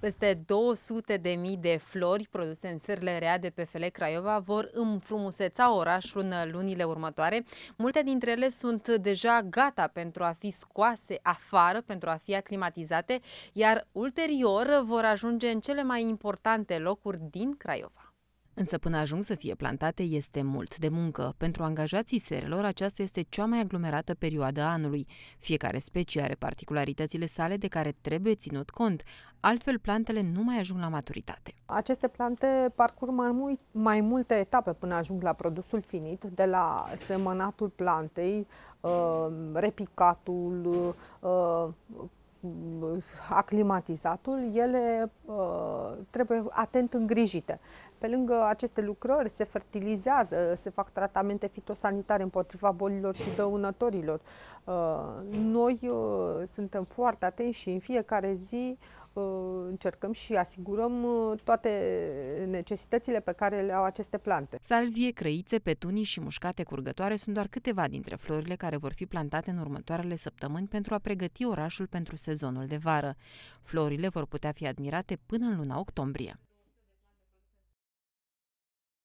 Peste 200 de mii de flori produse în sârle rea de Fele Craiova vor înfrumuseța orașul în lunile următoare. Multe dintre ele sunt deja gata pentru a fi scoase afară, pentru a fi aclimatizate, iar ulterior vor ajunge în cele mai importante locuri din Craiova. Însă până ajung să fie plantate este mult de muncă. Pentru angajații serelor, aceasta este cea mai aglomerată perioadă a anului. Fiecare specie are particularitățile sale de care trebuie ținut cont, altfel plantele nu mai ajung la maturitate. Aceste plante parcurg mai, mult, mai multe etape până ajung la produsul finit, de la semănatul plantei, uh, repicatul, uh, uh, aclimatizatul, ele uh, trebuie atent îngrijite. Pe lângă aceste lucrări se fertilizează, se fac tratamente fitosanitare împotriva bolilor și dăunătorilor. Uh, noi uh, suntem foarte atenți și în fiecare zi uh, încercăm și asigurăm toate necesitățile pe care le au aceste plante. Salvie, crăițe, petunii și mușcate curgătoare sunt doar câteva dintre florile care vor fi plantate în următoarele săptămâni pentru a pregăti orașul pentru sezonul de vară. Florile vor putea fi admirate până în luna octombrie.